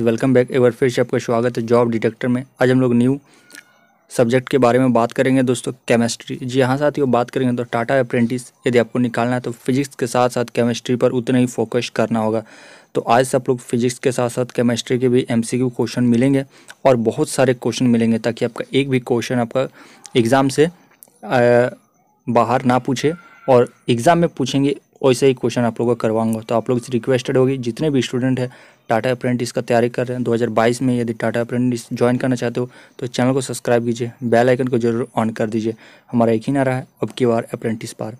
welcome back एक बार फिर से आपका स्वागत है जॉब डिटेक्टर में आज हम लोग न्यू सब्जेक्ट के बारे में बात करेंगे दोस्तों केमिस्ट्री जी हाँ वो बात करेंगे तो टाटा अप्रेंटिस यदि आपको निकालना है तो फिजिक्स के साथ साथ केमिस्ट्री पर उतना ही फोकस करना होगा तो आज से आप लोग फिजिक्स के साथ साथ केमिस्ट्री के भी एम क्वेश्चन मिलेंगे और बहुत सारे क्वेश्चन मिलेंगे ताकि आपका एक भी क्वेश्चन आपका एग्ज़ाम से बाहर ना पूछे और एग्ज़ाम में पूछेंगे वैसे ही क्वेश्चन आप लोगों का करवाऊंगा तो आप लोग से रिक्वेस्टेड होगी जितने भी स्टूडेंट हैं टाटा अप्रेंटिस का तैयारी कर रहे हैं 2022 में यदि टाटा अप्रेंटिस ज्वाइन करना चाहते हो तो चैनल को सब्सक्राइब कीजिए बेल आइकन को जरूर ऑन कर दीजिए हमारा एक ही नारा है अब की बार अप्रेंटिस पार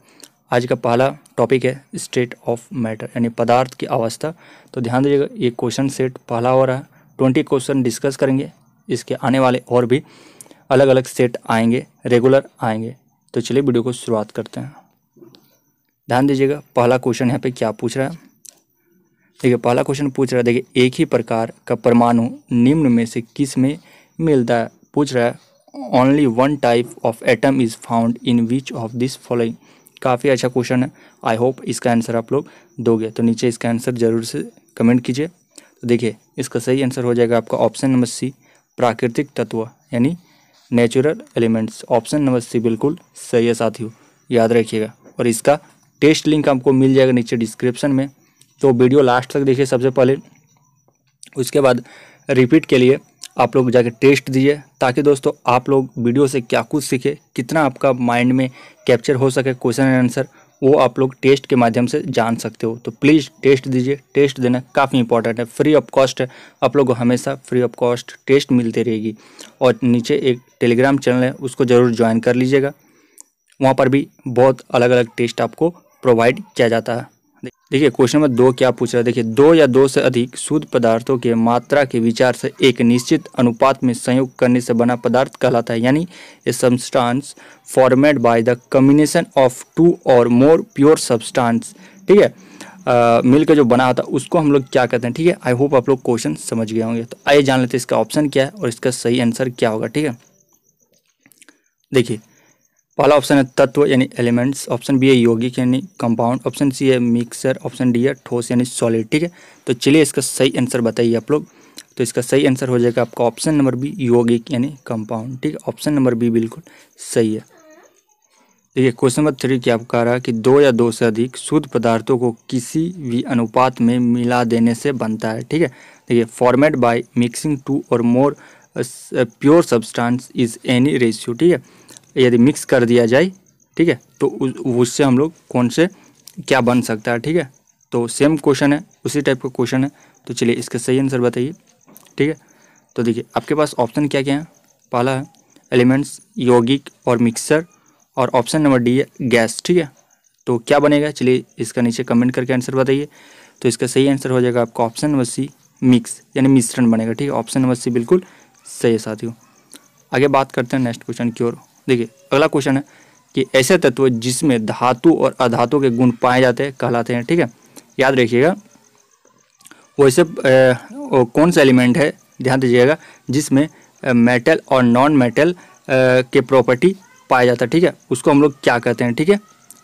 आज का पहला टॉपिक है स्टेट ऑफ मैटर यानी पदार्थ की अवस्था तो ध्यान दीजिएगा ये क्वेश्चन सेट पहला हो रहा है ट्वेंटी क्वेश्चन डिस्कस करेंगे इसके आने वाले और भी अलग अलग सेट आएंगे रेगुलर आएंगे तो चलिए वीडियो को शुरुआत करते हैं ध्यान दीजिएगा पहला क्वेश्चन यहाँ पे क्या पूछ रहा है देखिए पहला क्वेश्चन पूछ रहा है देखिए एक ही प्रकार का परमाणु निम्न में से किस में मिलता है पूछ रहा है only one type of atom is found in which of this following काफ़ी अच्छा क्वेश्चन है आई होप इसका आंसर आप लोग दोगे तो नीचे इसका आंसर जरूर से कमेंट कीजिए तो देखिए इसका सही आंसर हो जाएगा आपका ऑप्शन नंबर सी प्राकृतिक तत्व यानी natural elements option number C बिल्कुल सही है साथियों याद रखिएगा और इसका टेस्ट लिंक आपको मिल जाएगा नीचे डिस्क्रिप्शन में तो वीडियो लास्ट तक देखिए सबसे पहले उसके बाद रिपीट के लिए आप लोग जाके टेस्ट दीजिए ताकि दोस्तों आप लोग वीडियो से क्या कुछ सीखे कितना आपका माइंड में कैप्चर हो सके क्वेश्चन एंड आंसर वो आप लोग टेस्ट के माध्यम से जान सकते हो तो प्लीज़ टेस्ट दीजिए टेस्ट देना काफ़ी इंपॉर्टेंट है फ्री ऑफ कॉस्ट है आप लोग को हमेशा फ्री ऑफ कॉस्ट टेस्ट मिलती रहेगी और नीचे एक टेलीग्राम चैनल है उसको ज़रूर ज्वाइन कर लीजिएगा वहाँ पर भी बहुत अलग अलग टेस्ट आपको प्रोवाइड किया जाता है देखिए क्वेश्चन नंबर दो क्या पूछ रहा है देखिए दो या दो से अधिक शुद्ध पदार्थों के मात्रा के विचार से एक निश्चित अनुपात में संयोग करने से बना पदार्थ कहलाता है यानी a substance format by the combination of two or more pure substance ठीक है मिलकर जो बना होता है उसको हम लोग क्या कहते हैं ठीक है आई होप आप लोग क्वेश्चन समझ गए होंगे तो आइए जान लेते हैं इसका ऑप्शन क्या है और इसका सही आंसर क्या होगा ठीक है देखिए पहला ऑप्शन है तत्व यानी एलिमेंट्स ऑप्शन बी है यौगिक यानी कंपाउंड ऑप्शन सी है मिक्सर ऑप्शन डी है ठोस यानी सॉलिड ठीक है तो चलिए इसका सही आंसर बताइए आप लोग तो इसका सही आंसर हो जाएगा आपका ऑप्शन नंबर बी यौगिक यानी कंपाउंड ठीक है ऑप्शन नंबर बी बिल्कुल सही है देखिए क्वेश्चन नंबर थ्री क्या आपका रहा है कि दो या दो से अधिक शुद्ध पदार्थों को किसी भी अनुपात में मिला देने से बनता है ठीक है देखिए format bye mixing two or more pure substance is any ratio ठीक है यदि मिक्स कर दिया जाए ठीक है तो उससे हम लोग कौन से क्या बन सकता है ठीक है तो सेम क्वेश्चन है उसी टाइप का क्वेश्चन है तो चलिए इसका सही आंसर बताइए ठीक है तो देखिए आपके पास ऑप्शन क्या क्या है पहला है एलिमेंट्स यौगिक और मिक्सर और ऑप्शन नंबर डी है गैस ठीक है तो क्या बनेगा चलिए इसका नीचे कमेंट करके आंसर बताइए तो इसका सही आंसर हो जाएगा आपका ऑप्शन नंबर सी मिक्स यानी मिश्रण बनेगा ठीक है ऑप्शन नंबर सी बिल्कुल सही है साथियों आगे बात करते हैं नेक्स्ट क्वेश्चन की ओर देखिए अगला क्वेश्चन है कि ऐसे तत्व जिसमें धातु और अधातु के गुण पाए जाते हैं कहलाते हैं ठीक है याद रखिएगा वैसे कौन सा एलिमेंट है ध्यान दीजिएगा जिसमें मेटल और नॉन मेटल के प्रॉपर्टी पाया जाता है ठीक है उसको हम लोग क्या कहते हैं ठीक है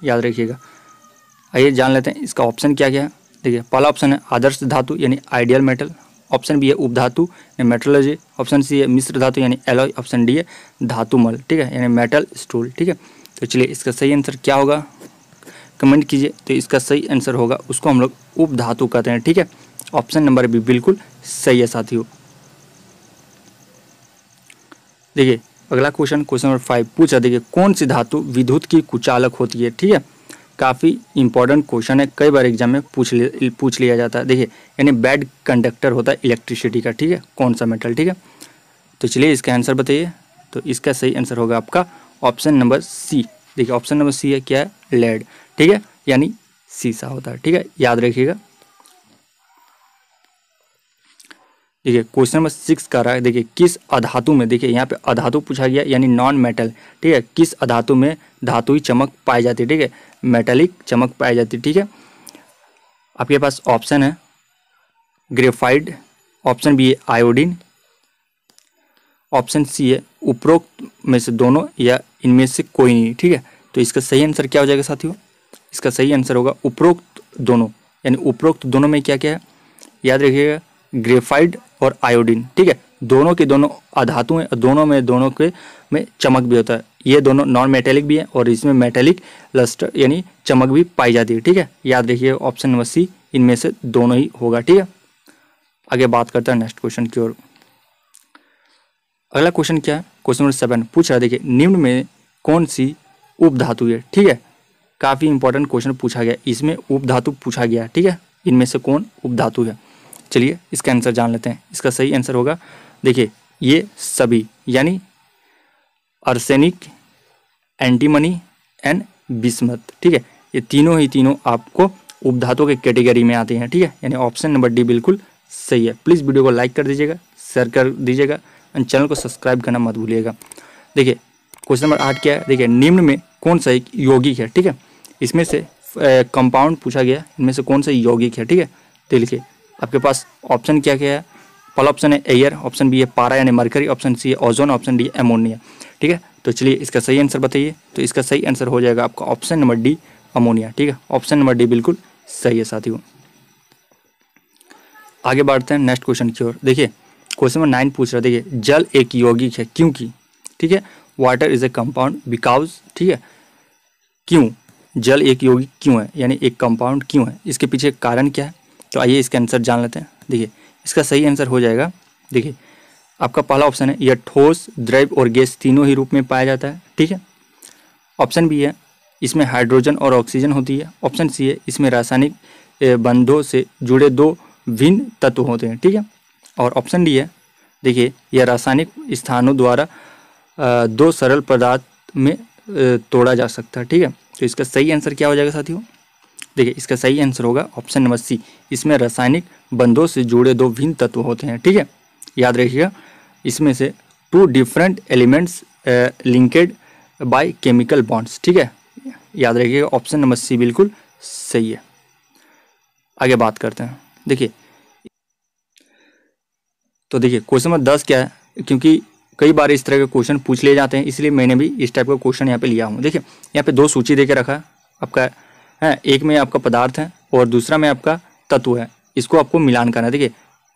याद रखिएगा आइए जान लेते हैं इसका ऑप्शन क्या क्या है देखिए पहला ऑप्शन है आदर्श धातु यानी आइडियल मेटल ऑप्शन बी है उपधातु मेट्रोलॉजी ऑप्शन सी है मिश्र धातु यानी एलॉय ऑप्शन डी है धातुमल ठीक है यानी मेटल स्टूल ठीक है तो चलिए इसका सही आंसर क्या होगा कमेंट कीजिए तो इसका सही आंसर होगा उसको हम लोग उपधातु कहते हैं ठीक है ऑप्शन नंबर बी बिल्कुल सही है साथियों देखिए अगला क्वेश्चन क्वेश्चन नंबर फाइव पूछा देखिए कौन सी धातु विद्युत की कुचालक होती है ठीक है काफ़ी इंपॉर्टेंट क्वेश्चन है कई बार एग्जाम में पूछ लिया पूछ लिया जाता है देखिए यानी बैड कंडक्टर होता है इलेक्ट्रिसिटी का ठीक है कौन सा मेटल ठीक है तो चलिए इसका आंसर बताइए तो इसका सही आंसर होगा आपका ऑप्शन नंबर सी देखिए ऑप्शन नंबर सी है क्या है लेड ठीक है यानी सीसा होता है ठीक है याद रखिएगा ठीक है क्वेश्चन नंबर सिक्स का रहा है देखिए किस अधातु में देखिए यहाँ पे अधातु पूछा गया यानी नॉन मेटल ठीक है किस अधातु में धातु चमक पाई जाती है ठीक है मेटलिक चमक पाई जाती है ठीक है आपके पास ऑप्शन है ग्रेफाइड ऑप्शन बी है आयोडीन ऑप्शन सी है उपरोक्त में से दोनों या इनमें से कोई नहीं ठीक है तो इसका सही आंसर क्या हो जाएगा साथियों इसका सही आंसर होगा उपरोक्त दोनों यानी उपरोक्त दोनों में क्या क्या है याद रखिएगा ग्रेफाइड और आयोडीन ठीक है दोनों के दोनों अधातु हैं दोनों में दोनों के में चमक भी होता है ये दोनों नॉन मेटेलिक भी हैं और इसमें मेटेलिक लस्टर यानी चमक भी पाई जाती है ठीक है याद रखिए ऑप्शन नंबर सी इनमें से दोनों ही होगा ठीक है आगे बात करते हैं नेक्स्ट क्वेश्चन की ओर अगला क्वेश्चन क्या है क्वेश्चन नंबर सेवन पूछ रहा देखिए निम्न में कौन सी उपधातु है ठीक है काफ़ी इंपॉर्टेंट क्वेश्चन पूछा गया इसमें उपधातु पूछा गया ठीक है इनमें से कौन उपधातु है चलिए इसका आंसर जान लेते हैं इसका सही आंसर होगा देखिए ये सभी यानी अर्सेनिक एंटीमनी एंड बिस्मत ठीक है ये तीनों ही तीनों आपको उपधातों के कैटेगरी में आते हैं ठीक है यानी ऑप्शन नंबर डी बिल्कुल सही है प्लीज़ वीडियो को लाइक कर दीजिएगा शेयर कर दीजिएगा एंड चैनल को सब्सक्राइब करना मत भूलिएगा देखिए क्वेश्चन नंबर आठ क्या है देखिए निम्न में कौन सा एक यौगिक है ठीक है इसमें से कंपाउंड पूछा गया इनमें से कौन सा यौगिक है ठीक है तो लिखिए आपके पास ऑप्शन क्या क्या है पहला ऑप्शन है एयर ऑप्शन बी है पारा यानी मरकरी ऑप्शन सी है ओजोन ऑप्शन डी अमोनिया ठीक है तो चलिए इसका सही आंसर बताइए तो इसका सही आंसर हो जाएगा आपका ऑप्शन नंबर डी अमोनिया ठीक है ऑप्शन नंबर डी बिल्कुल सही है साथियों आगे बढ़ते हैं नेक्स्ट क्वेश्चन की ओर देखिए क्वेश्चन नंबर नाइन पूछ रहा है देखिए जल एक यौगिक है क्योंकि ठीक है water is a compound because ठीक है क्यों जल एक यौगिक क्यों है यानी एक कंपाउंड क्यों है इसके पीछे कारण क्या है तो आइए इसका आंसर जान लेते हैं देखिए इसका सही आंसर हो जाएगा देखिए आपका पहला ऑप्शन है यह ठोस द्रव और गैस तीनों ही रूप में पाया जाता है ठीक है ऑप्शन बी है इसमें हाइड्रोजन और ऑक्सीजन होती है ऑप्शन सी है इसमें रासायनिक बंधों से जुड़े दो भिन्न तत्व होते हैं ठीक है और ऑप्शन डी है देखिए यह रासायनिक स्थानों द्वारा दो सरल पदार्थ में तोड़ा जा सकता है ठीक है तो इसका सही आंसर क्या हो जाएगा साथियों देखिए इसका सही आंसर होगा ऑप्शन नंबर सी इसमें रासायनिक बंधों से जुड़े दो भिन्न तत्व होते हैं ठीक है याद रखिएगा इसमें से two different elements linked by chemical bonds ठीक है याद रखिएगा ऑप्शन नंबर सी बिल्कुल सही है आगे बात करते हैं देखिए तो देखिए क्वेश्चन नंबर दस क्या है क्योंकि कई बार इस तरह के क्वेश्चन पूछ लिए जाते हैं इसलिए मैंने भी इस टाइप का क्वेश्चन यहाँ पे लिया हूँ देखिए यहाँ पे दो सूची दे के रखा है आपका है एक में आपका पदार्थ है और दूसरा में आपका तत्व है इसको आपको मिलान करना है देखिए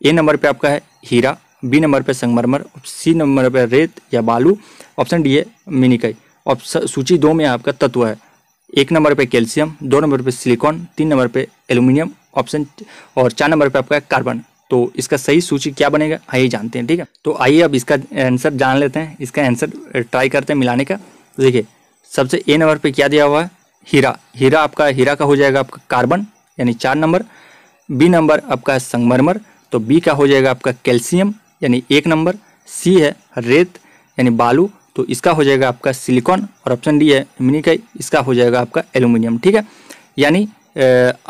ए नंबर पे आपका है हीरा बी नंबर पे संगमरमर सी नंबर पे रेत या बालू ऑप्शन डी है मिनिकाई ऑप्शन सूची दो में आपका तत्व है एक नंबर पे कैल्शियम दो नंबर पे सिलिकॉन तीन नंबर पे एल्यूमिनियम ऑप्शन और चार नंबर पे आपका है कार्बन तो इसका सही सूची क्या बनेगा आइए जानते हैं ठीक है तो आइए अब इसका आंसर जान लेते हैं इसका आंसर ट्राई करते हैं मिलाने का तो देखिए सबसे ए नंबर पर क्या दिया हुआ है हीरा हीरा आपका हीरा का हो जाएगा आपका कार्बन यानी चार नंबर बी नंबर आपका है संगमरमर तो बी का हो जाएगा आपका कैल्शियम यानी एक नंबर सी है रेत यानी बालू तो इसका हो जाएगा आपका सिलिकॉन और ऑप्शन डी है मिनिकाई इसका हो जाएगा आपका एल्यूमिनियम ठीक है यानी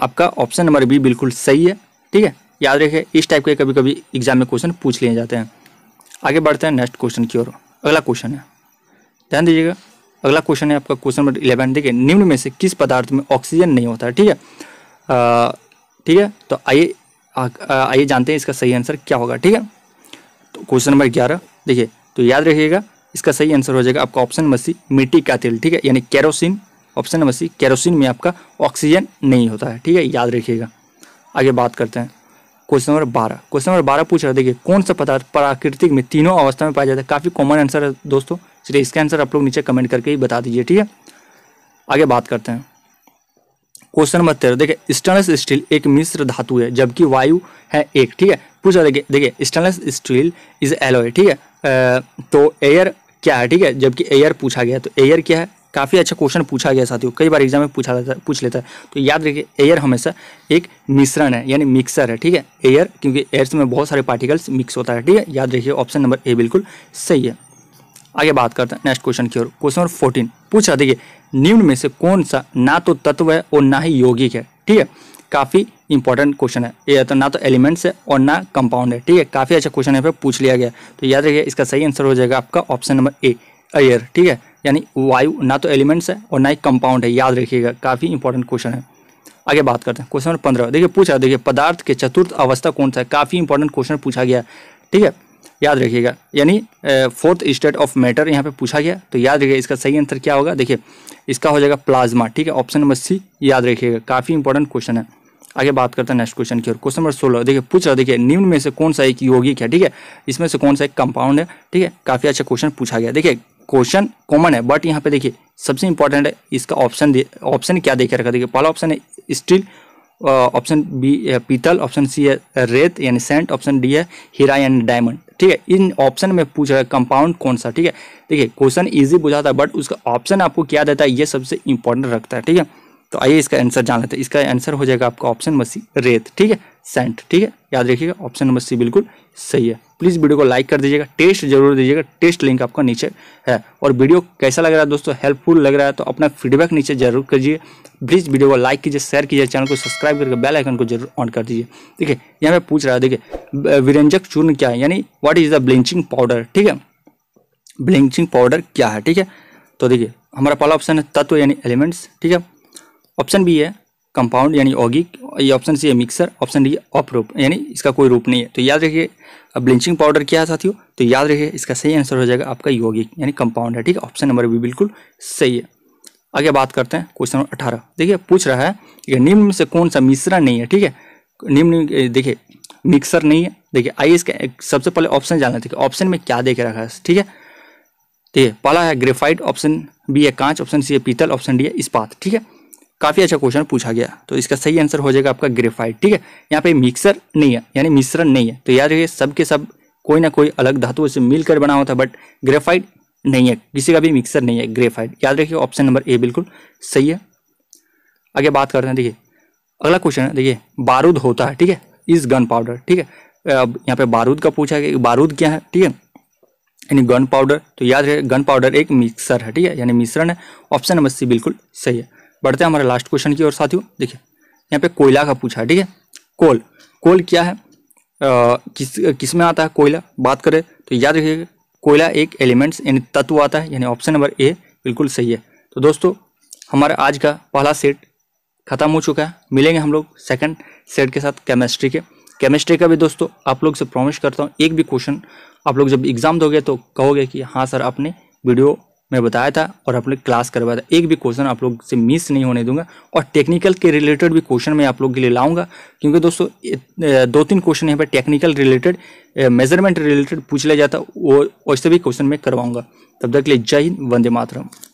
आपका ऑप्शन नंबर बी बिल्कुल सही है ठीक है याद रखिए इस टाइप के कभी कभी एग्जाम में क्वेश्चन पूछ लिए जाते हैं आगे बढ़ते हैं नेक्स्ट क्वेश्चन की ओर अगला क्वेश्चन है ध्यान दीजिएगा अगला क्वेश्चन है आपका क्वेश्चन नंबर इलेवन देखिए निम्न में से किस पदार्थ में ऑक्सीजन नहीं होता है ठीक है ठीक है तो आइए आइए जानते हैं इसका सही आंसर क्या होगा ठीक है तो क्वेश्चन नंबर ग्यारह देखिए तो याद रखिएगा इसका सही आंसर हो जाएगा आपका ऑप्शन नंबर सी मिट्टी का तेल ठीक है यानी kerosene option number C kerosene में आपका ऑक्सीजन नहीं होता है ठीक है याद रखिएगा आगे बात करते हैं क्वेश्चन नंबर बारह क्वेश्चन नंबर बारह पूछ रहा है देखिए कौन सा पदार्थ प्राकृतिक में तीनों अवस्था में पाया जाता है काफ़ी कॉमन आंसर है दोस्तों चलिए इसका आंसर आप लोग नीचे कमेंट करके ही बता दीजिए ठीक है आगे बात करते हैं क्वेश्चन नंबर तेरह देखिए स्टेनलेस स्टील एक मिश्र धातु है जबकि वायु है एक ठीक है पूछा देखिए देखिए स्टेनलेस स्टील इज एलोय ठीक है तो एयर क्या है ठीक है जबकि एयर पूछा गया तो एयर क्या है काफ़ी अच्छा क्वेश्चन पूछा गया साथियों कई बार एग्जाम में पूछा लेता पूछ लेता है तो याद रखिए एयर हमेशा एक मिश्रण है यानी मिक्सर है ठीक है एयर क्योंकि एयर में बहुत सारे पार्टिकल्स मिक्स होता है ठीक है याद रखिए ऑप्शन नंबर ए बिल्कुल सही है आगे बात करते हैं नेक्स्ट क्वेश्चन की ओर क्वेश्चन नंबर फोर्टीन पूछा देखिए निम्न में से कौन सा ना तो तत्व है और ना ही यौगिक है ठीक है काफ़ी इंपॉर्टेंट क्वेश्चन है ये तो ना तो एलिमेंट्स है और ना कंपाउंड है ठीक है काफ़ी अच्छा क्वेश्चन यहाँ पर पूछ लिया गया तो याद रखिए इसका सही आंसर हो जाएगा आपका ऑप्शन नंबर ए अयर ठीक है यानी वायु ना तो एलिमेंट्स है और ना ही कंपाउंड है याद रखिएगा काफ़ी इंपॉर्टेंट क्वेश्चन है आगे बात करते हैं क्वेश्चन नंबर पंद्रह देखिए पूछा देखिए पदार्थ के चतुर्थ अवस्था कौन सा है काफ़ी इंपॉर्टेंट क्वेश्चन पूछा गया ठीक है याद रखिएगा यानी फोर्थ स्टेट ऑफ मैटर यहाँ पे पूछा गया तो याद रखिएगा इसका सही आंसर क्या होगा देखिए इसका हो जाएगा प्लाज्मा ठीक है ऑप्शन नंबर सी याद रखिएगा काफ़ी इंपॉर्टेंट क्वेश्चन है आगे बात करते हैं नेक्स्ट क्वेश्चन की ओर क्वेश्चन नंबर सोलह देखिए पूछ रहा देखिए निम्न में से कौन सा एक यौगिक है ठीक है इसमें से कौन सा एक कंपाउंड है ठीक है काफ़ी अच्छा क्वेश्चन पूछा गया देखिए क्वेश्चन कॉमन है बट यहाँ पे देखिए सबसे इंपॉर्टेंट है इसका ऑप्शन ऑप्शन क्या देखे रखा देखिए पहला ऑप्शन है स्टील ऑप्शन बी पीतल ऑप्शन सी है रेत यानी सेंट ऑप्शन डी है हीरा यानी डायमंड ठीक है इन ऑप्शन में पूछ रहा है कंपाउंड कौन सा ठीक है देखिए क्वेश्चन इजी बुझाता है बट उसका ऑप्शन आपको क्या देता है ये सबसे इंपॉर्टेंट रखता है ठीक है तो आइए इसका आंसर जान लेते हैं इसका आंसर हो जाएगा आपका ऑप्शन नंबर सी रेत ठीक है सेंट ठीक है याद रखिएगा ऑप्शन नंबर सी बिल्कुल सही है प्लीज़ वीडियो को लाइक कर दीजिएगा टेस्ट जरूर दीजिएगा टेस्ट लिंक आपका नीचे है और वीडियो कैसा लग रहा है दोस्तों हेल्पफुल लग रहा है तो अपना फीडबैक नीचे जरूर कीजिए प्लीज़ वीडियो को लाइक कीजिए शेयर कीजिए चैनल को सब्सक्राइब करके बेल आइकन को जरूर ऑन कर दीजिए ठीक है यहाँ मैं पूछ रहा है देखिए विरंजक चूर्ण क्या है यानी what is the bleaching powder ठीक है ब्लिंचिंग पाउडर क्या है ठीक है तो देखिए हमारा पहला ऑप्शन है तत्व यानी एलिमेंट्स ठीक है ऑप्शन बी है कंपाउंड यानी ऑगिक ये ऑप्शन सी है मिक्सर ऑप्शन डी ऑफ रूप यानी इसका कोई रूप नहीं है तो याद रखिए अब ब्लिंचिंग पाउडर क्या है साथियों तो याद रखिए इसका सही आंसर हो जाएगा आपका यौगिक यानी कंपाउंड है ठीक है ऑप्शन नंबर भी बिल्कुल सही है आगे बात करते हैं क्वेश्चन नंबर अठारह देखिए पूछ रहा है कि निम्न से कौन सा मिश्रण नहीं है ठीक है निम्न देखिए मिक्सर नहीं है देखिए आइए इसका सबसे पहले ऑप्शन जानना देखिए ऑप्शन में क्या देख रखा है ठीक है ठीक है पहला है ग्रेफाइट ऑप्शन बी है कांच ऑप्शन सी है पीतल ऑप्शन डी है इस्पात ठीक है काफ़ी अच्छा क्वेश्चन पूछा गया तो इसका सही आंसर हो जाएगा आपका ग्रेफाइट ठीक है यहाँ पे मिक्सर नहीं है यानी मिश्रण नहीं है तो याद रखिए सब के सब कोई ना कोई अलग धातुओं से मिलकर बना होता है बट ग्रेफाइट नहीं है किसी का भी मिक्सर नहीं है ग्रेफाइट याद रखिए ऑप्शन नंबर ए बिल्कुल सही है आगे बात करते हैं देखिए अगला क्वेश्चन है देखिए बारूद होता है ठीक है इस गन पाउडर ठीक है अब यहाँ पे बारूद का पूछा है कि बारूद क्या है ठीक है यानी गन पाउडर तो याद रहे गन पाउडर एक मिक्सर है ठीक है यानी मिश्रण है ऑप्शन नंबर सी बिल्कुल सही है बढ़ते हैं हमारे लास्ट क्वेश्चन की और साथियों देखिए यहाँ पे कोयला का पूछा है ठीक है कोल कोल क्या है आ, किस किस में आता है कोयला बात करें तो याद रखिएगा कोयला एक एलिमेंट्स यानी तत्व आता है यानी ऑप्शन नंबर ए बिल्कुल सही है तो दोस्तों हमारा आज का पहला सेट खत्म हो चुका है मिलेंगे हम लोग सेकेंड सेट के साथ केमिस्ट्री के केमिस्ट्री का भी दोस्तों आप लोग से प्रॉमिस करता हूँ एक भी क्वेश्चन आप लोग जब एग्ज़ाम दोगे तो कहोगे कि हाँ सर आपने वीडियो मैं बताया था और आप लोग क्लास करवाया था एक भी क्वेश्चन आप लोग से मिस नहीं होने दूंगा और टेक्निकल के रिलेटेड भी क्वेश्चन मैं आप लोग के लिए लाऊंगा क्योंकि दोस्तों दो तीन क्वेश्चन यहाँ पर टेक्निकल रिलेटेड मेजरमेंट रिलेटेड पूछ लिया जाता वो वैसे भी क्वेश्चन मैं करवाऊंगा तब तक के लिए जय हिंद वंदे मातरम